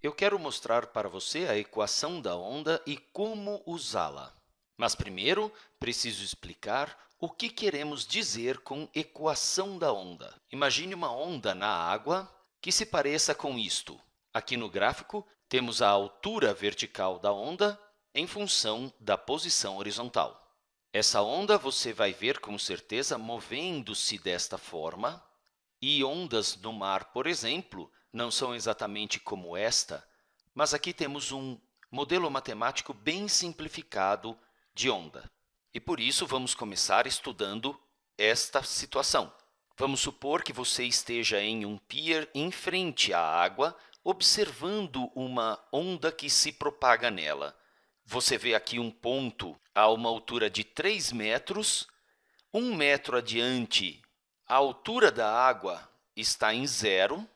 Eu quero mostrar para você a equação da onda e como usá-la. Mas primeiro, preciso explicar o que queremos dizer com equação da onda. Imagine uma onda na água que se pareça com isto. Aqui no gráfico, temos a altura vertical da onda em função da posição horizontal. Essa onda você vai ver com certeza movendo-se desta forma, e ondas no mar, por exemplo, não são exatamente como esta, mas aqui temos um modelo matemático bem simplificado de onda. E por isso vamos começar estudando esta situação. Vamos supor que você esteja em um pier em frente à água, observando uma onda que se propaga nela. Você vê aqui um ponto a uma altura de 3 metros, um metro adiante, a altura da água está em zero,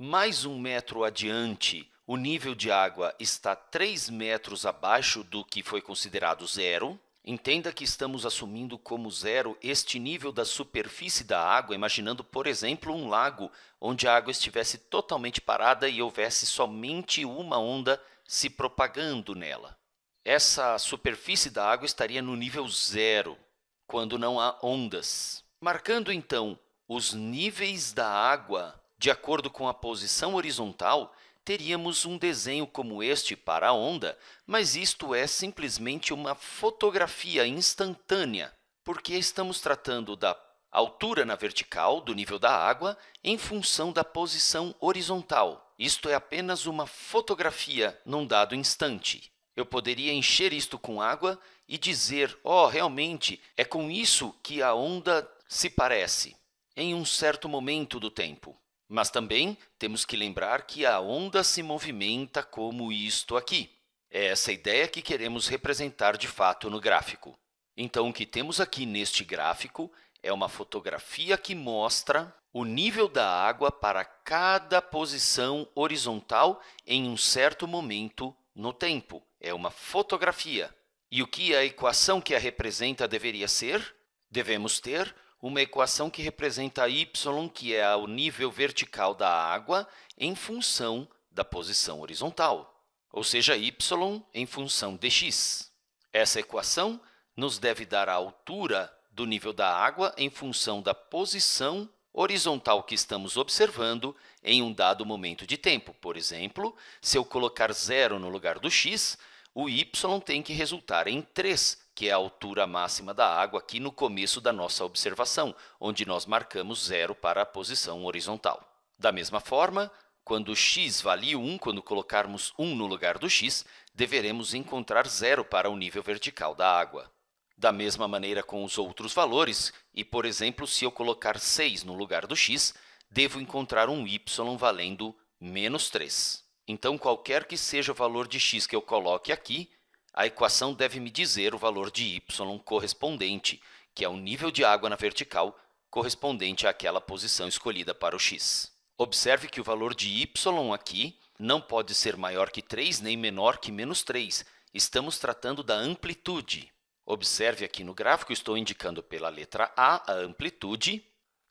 mais um metro adiante, o nível de água está 3 metros abaixo do que foi considerado zero. Entenda que estamos assumindo como zero este nível da superfície da água, imaginando, por exemplo, um lago onde a água estivesse totalmente parada e houvesse somente uma onda se propagando nela. Essa superfície da água estaria no nível zero, quando não há ondas. Marcando, então, os níveis da água de acordo com a posição horizontal, teríamos um desenho como este para a onda, mas isto é simplesmente uma fotografia instantânea, porque estamos tratando da altura na vertical do nível da água em função da posição horizontal. Isto é apenas uma fotografia num dado instante. Eu poderia encher isto com água e dizer: "Oh, realmente é com isso que a onda se parece" em um certo momento do tempo. Mas também temos que lembrar que a onda se movimenta como isto aqui. É essa ideia que queremos representar de fato no gráfico. Então, o que temos aqui neste gráfico é uma fotografia que mostra o nível da água para cada posição horizontal em um certo momento no tempo. É uma fotografia. E o que a equação que a representa deveria ser? Devemos ter uma equação que representa y, que é o nível vertical da água, em função da posição horizontal, ou seja, y em função dx. Essa equação nos deve dar a altura do nível da água em função da posição horizontal que estamos observando em um dado momento de tempo. Por exemplo, se eu colocar zero no lugar do x, o y tem que resultar em 3 que é a altura máxima da água aqui no começo da nossa observação, onde nós marcamos zero para a posição horizontal. Da mesma forma, quando x vale 1, quando colocarmos 1 no lugar do x, deveremos encontrar zero para o nível vertical da água. Da mesma maneira com os outros valores, e, por exemplo, se eu colocar 6 no lugar do x, devo encontrar um y valendo menos 3. Então, qualquer que seja o valor de x que eu coloque aqui, a equação deve me dizer o valor de y correspondente, que é o nível de água na vertical correspondente àquela posição escolhida para o x. Observe que o valor de y aqui não pode ser maior que 3 nem menor que menos 3. Estamos tratando da amplitude. Observe aqui no gráfico, estou indicando pela letra A a amplitude,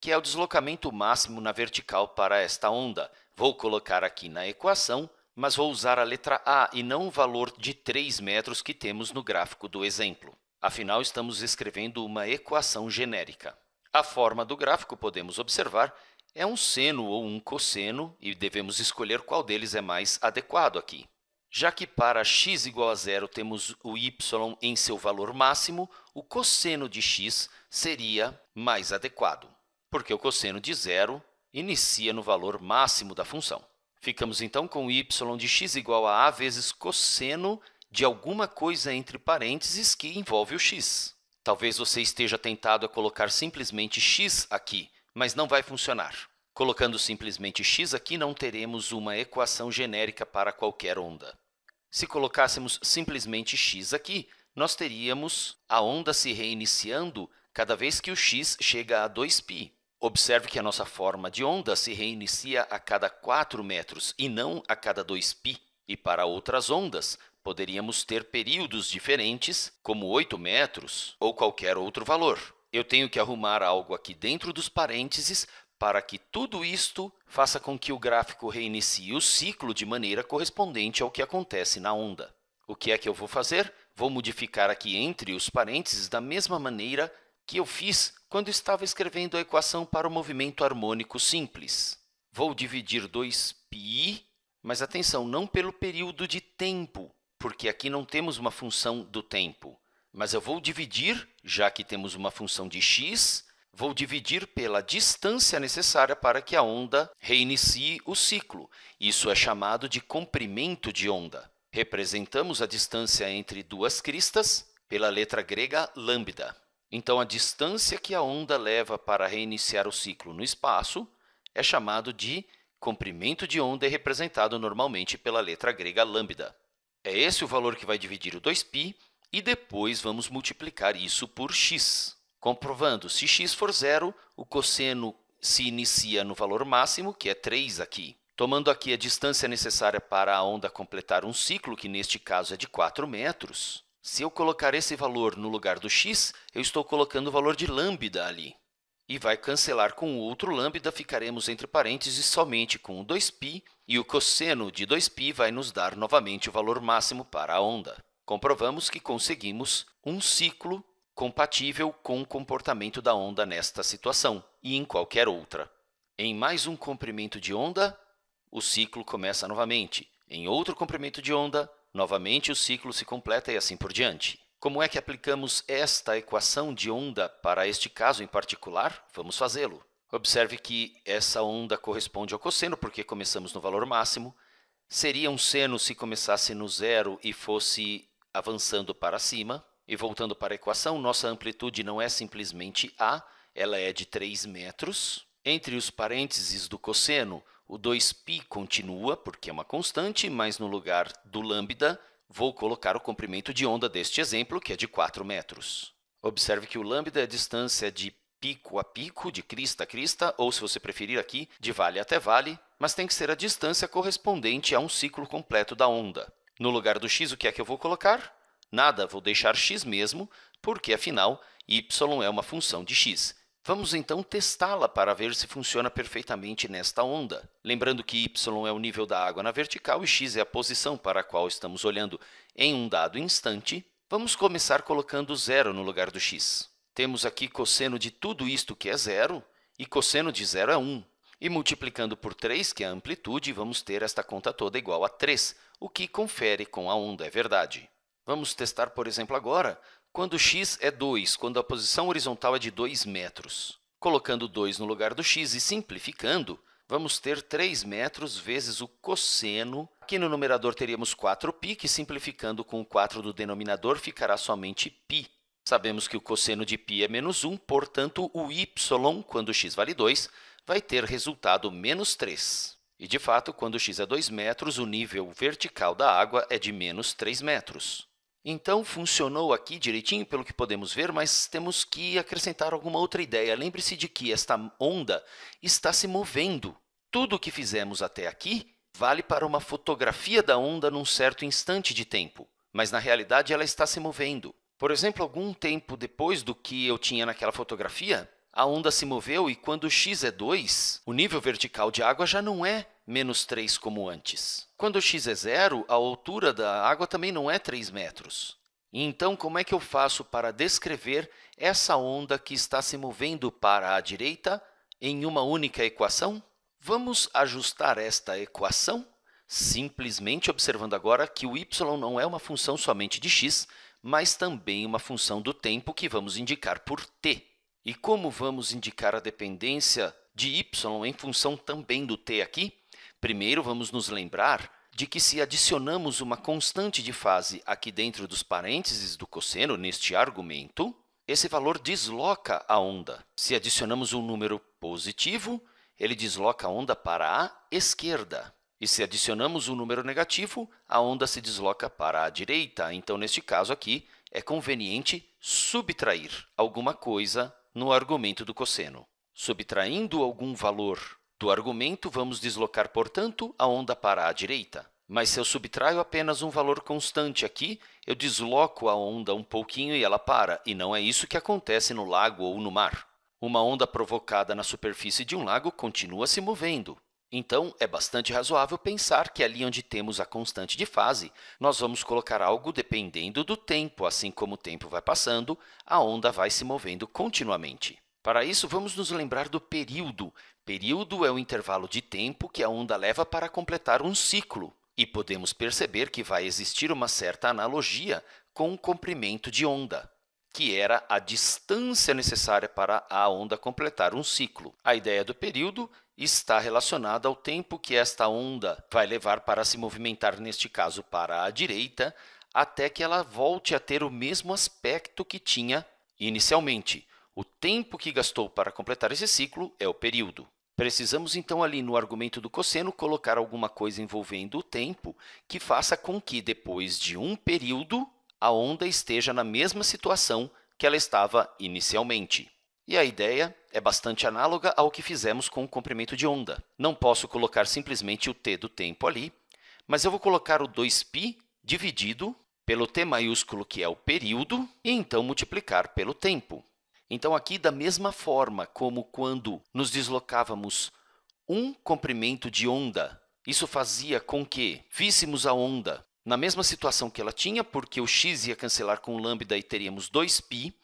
que é o deslocamento máximo na vertical para esta onda. Vou colocar aqui na equação mas vou usar a letra A e não o valor de 3 metros que temos no gráfico do exemplo. Afinal, estamos escrevendo uma equação genérica. A forma do gráfico, podemos observar, é um seno ou um cosseno e devemos escolher qual deles é mais adequado aqui. Já que para x igual a zero temos o y em seu valor máximo, o cosseno de x seria mais adequado, porque o cosseno de zero inicia no valor máximo da função. Ficamos então com y de x igual a a vezes cosseno de alguma coisa entre parênteses que envolve o x. Talvez você esteja tentado a colocar simplesmente x aqui, mas não vai funcionar. Colocando simplesmente x aqui, não teremos uma equação genérica para qualquer onda. Se colocássemos simplesmente x aqui, nós teríamos a onda se reiniciando cada vez que o x chega a 2π. Observe que a nossa forma de onda se reinicia a cada 4 metros e não a cada 2π, e para outras ondas poderíamos ter períodos diferentes, como 8 metros ou qualquer outro valor. Eu tenho que arrumar algo aqui dentro dos parênteses para que tudo isto faça com que o gráfico reinicie o ciclo de maneira correspondente ao que acontece na onda. O que é que eu vou fazer? Vou modificar aqui entre os parênteses da mesma maneira que eu fiz quando estava escrevendo a equação para o movimento harmônico simples. Vou dividir 2 π mas atenção, não pelo período de tempo, porque aqui não temos uma função do tempo. Mas eu vou dividir, já que temos uma função de x, vou dividir pela distância necessária para que a onda reinicie o ciclo. Isso é chamado de comprimento de onda. Representamos a distância entre duas cristas pela letra grega lambda. Então, a distância que a onda leva para reiniciar o ciclo no espaço é chamado de comprimento de onda e representado normalmente pela letra grega lambda. É esse o valor que vai dividir o 2π e depois vamos multiplicar isso por x. Comprovando, se x for zero, o cosseno se inicia no valor máximo, que é 3 aqui. Tomando aqui a distância necessária para a onda completar um ciclo, que neste caso é de 4 metros, se eu colocar esse valor no lugar do x, eu estou colocando o valor de lambda ali. E vai cancelar com o outro lambda, ficaremos entre parênteses somente com o 2π, e o cosseno de 2π vai nos dar novamente o valor máximo para a onda. Comprovamos que conseguimos um ciclo compatível com o comportamento da onda nesta situação e em qualquer outra. Em mais um comprimento de onda, o ciclo começa novamente. Em outro comprimento de onda, Novamente, o ciclo se completa e assim por diante. Como é que aplicamos esta equação de onda para este caso em particular? Vamos fazê-lo. Observe que essa onda corresponde ao cosseno, porque começamos no valor máximo. Seria um seno se começasse no zero e fosse avançando para cima. E voltando para a equação, nossa amplitude não é simplesmente A, ela é de 3 metros. Entre os parênteses do cosseno, o 2π continua, porque é uma constante, mas no lugar do lambda vou colocar o comprimento de onda deste exemplo, que é de 4 metros. Observe que o lambda é a distância de pico a pico, de crista a crista, ou, se você preferir aqui, de vale até vale, mas tem que ser a distância correspondente a um ciclo completo da onda. No lugar do x, o que é que eu vou colocar? Nada, vou deixar x mesmo, porque, afinal, y é uma função de x. Vamos então testá-la para ver se funciona perfeitamente nesta onda. Lembrando que y é o nível da água na vertical e x é a posição para a qual estamos olhando em um dado instante, vamos começar colocando zero no lugar do x. Temos aqui cosseno de tudo isto que é zero, e cosseno de zero é 1. E multiplicando por 3, que é a amplitude, vamos ter esta conta toda igual a 3, o que confere com a onda, é verdade. Vamos testar, por exemplo, agora, quando x é 2, quando a posição horizontal é de 2 metros. Colocando 2 no lugar do x e simplificando, vamos ter 3 metros vezes o cosseno. Aqui no numerador teríamos 4π, que simplificando com o 4 do denominador ficará somente π. Sabemos que o cosseno de π é menos 1, portanto, o y, quando x vale 2, vai ter resultado menos 3. E, de fato, quando x é 2 metros, o nível vertical da água é de menos 3 metros. Então, funcionou aqui direitinho, pelo que podemos ver, mas temos que acrescentar alguma outra ideia. Lembre-se de que esta onda está se movendo. Tudo o que fizemos até aqui vale para uma fotografia da onda num certo instante de tempo, mas, na realidade, ela está se movendo. Por exemplo, algum tempo depois do que eu tinha naquela fotografia, a onda se moveu e, quando x é 2, o nível vertical de água já não é menos 3 como antes. Quando x é zero, a altura da água também não é 3 metros. Então, como é que eu faço para descrever essa onda que está se movendo para a direita em uma única equação? Vamos ajustar esta equação simplesmente observando agora que o y não é uma função somente de x, mas também uma função do tempo que vamos indicar por t. E como vamos indicar a dependência de y em função também do t aqui? Primeiro, vamos nos lembrar de que se adicionamos uma constante de fase aqui dentro dos parênteses do cosseno neste argumento, esse valor desloca a onda. Se adicionamos um número positivo, ele desloca a onda para a esquerda. E se adicionamos um número negativo, a onda se desloca para a direita. Então, neste caso aqui, é conveniente subtrair alguma coisa no argumento do cosseno. Subtraindo algum valor do argumento, vamos deslocar, portanto, a onda para a direita. Mas se eu subtraio apenas um valor constante aqui, eu desloco a onda um pouquinho e ela para, e não é isso que acontece no lago ou no mar. Uma onda provocada na superfície de um lago continua se movendo. Então, é bastante razoável pensar que ali onde temos a constante de fase, nós vamos colocar algo dependendo do tempo, assim como o tempo vai passando, a onda vai se movendo continuamente. Para isso, vamos nos lembrar do período. Período é o intervalo de tempo que a onda leva para completar um ciclo, e podemos perceber que vai existir uma certa analogia com o comprimento de onda, que era a distância necessária para a onda completar um ciclo. A ideia do período está relacionada ao tempo que esta onda vai levar para se movimentar, neste caso para a direita, até que ela volte a ter o mesmo aspecto que tinha inicialmente. O tempo que gastou para completar esse ciclo é o período. Precisamos então ali no argumento do cosseno colocar alguma coisa envolvendo o tempo que faça com que depois de um período a onda esteja na mesma situação que ela estava inicialmente. E a ideia é bastante análoga ao que fizemos com o comprimento de onda. Não posso colocar simplesmente o t do tempo ali, mas eu vou colocar o 2π dividido pelo t maiúsculo, que é o período, e então multiplicar pelo tempo. Então, aqui, da mesma forma como quando nos deslocávamos um comprimento de onda, isso fazia com que víssemos a onda na mesma situação que ela tinha, porque o x ia cancelar com lambda e teríamos 2π.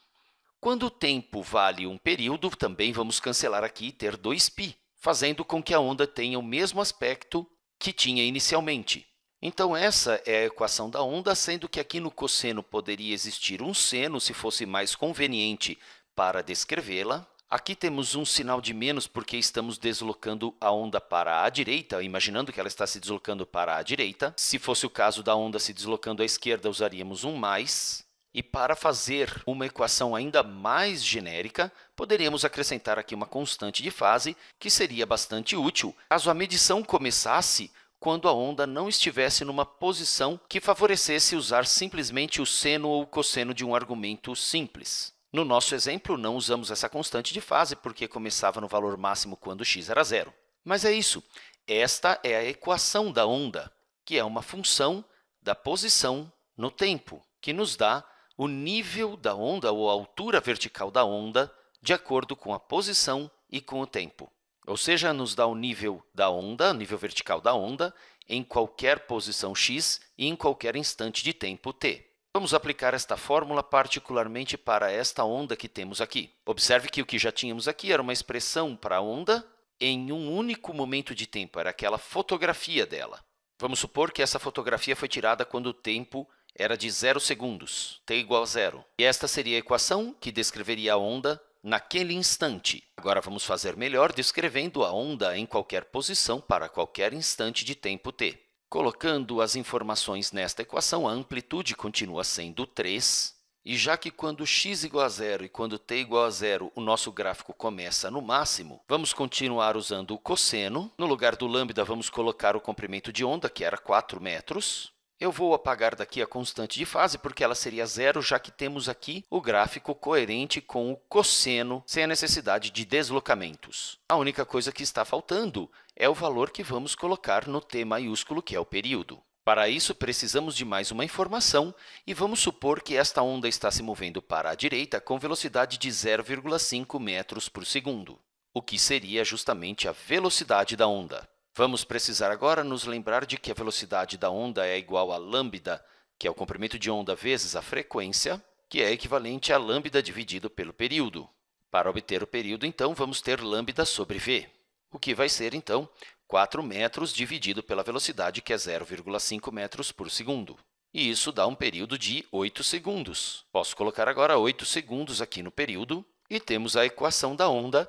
Quando o tempo vale um período, também vamos cancelar aqui e ter 2π, fazendo com que a onda tenha o mesmo aspecto que tinha inicialmente. Então, essa é a equação da onda, sendo que aqui no cosseno poderia existir um seno, se fosse mais conveniente para descrevê-la, aqui temos um sinal de menos porque estamos deslocando a onda para a direita, imaginando que ela está se deslocando para a direita. Se fosse o caso da onda se deslocando à esquerda, usaríamos um mais. E para fazer uma equação ainda mais genérica, poderíamos acrescentar aqui uma constante de fase, que seria bastante útil caso a medição começasse quando a onda não estivesse numa posição que favorecesse usar simplesmente o seno ou o cosseno de um argumento simples. No nosso exemplo, não usamos essa constante de fase porque começava no valor máximo quando x era zero. Mas é isso. Esta é a equação da onda, que é uma função da posição no tempo, que nos dá o nível da onda ou a altura vertical da onda de acordo com a posição e com o tempo. Ou seja, nos dá o nível da onda, o nível vertical da onda, em qualquer posição x e em qualquer instante de tempo t. Vamos aplicar esta fórmula particularmente para esta onda que temos aqui. Observe que o que já tínhamos aqui era uma expressão para a onda em um único momento de tempo, era aquela fotografia dela. Vamos supor que essa fotografia foi tirada quando o tempo era de zero segundos, t igual a zero. E esta seria a equação que descreveria a onda naquele instante. Agora vamos fazer melhor descrevendo a onda em qualquer posição para qualquer instante de tempo t. Colocando as informações nesta equação, a amplitude continua sendo 3, e já que quando x igual a zero e quando t igual a zero o nosso gráfico começa no máximo, vamos continuar usando o cosseno. No lugar do lambda, vamos colocar o comprimento de onda, que era 4 metros. Eu vou apagar daqui a constante de fase, porque ela seria zero, já que temos aqui o gráfico coerente com o cosseno, sem a necessidade de deslocamentos. A única coisa que está faltando é o valor que vamos colocar no T maiúsculo, que é o período. Para isso, precisamos de mais uma informação e vamos supor que esta onda está se movendo para a direita com velocidade de 0,5 metros por segundo, o que seria justamente a velocidade da onda. Vamos precisar agora nos lembrar de que a velocidade da onda é igual a lambda, que é o comprimento de onda vezes a frequência, que é equivalente a lambda dividido pelo período. Para obter o período, então, vamos ter lambda sobre v o que vai ser, então, 4 metros dividido pela velocidade, que é 0,5 metros por segundo. E isso dá um período de 8 segundos. Posso colocar agora 8 segundos aqui no período e temos a equação da onda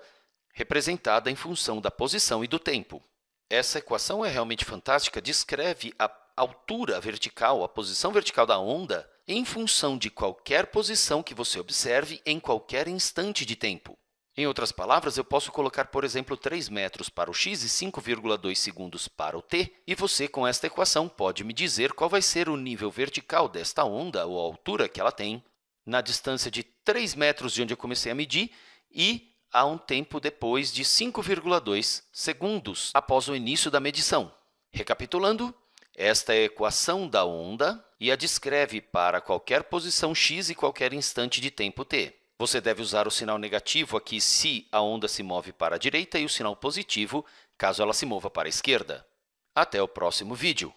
representada em função da posição e do tempo. Essa equação é realmente fantástica, descreve a altura vertical, a posição vertical da onda, em função de qualquer posição que você observe em qualquer instante de tempo. Em outras palavras, eu posso colocar, por exemplo, 3 metros para o x e 5,2 segundos para o t, e você, com esta equação, pode me dizer qual vai ser o nível vertical desta onda, ou a altura que ela tem, na distância de 3 metros de onde eu comecei a medir e a um tempo depois de 5,2 segundos após o início da medição. Recapitulando, esta é a equação da onda e a descreve para qualquer posição x e qualquer instante de tempo t. Você deve usar o sinal negativo aqui se a onda se move para a direita e o sinal positivo caso ela se mova para a esquerda. Até o próximo vídeo!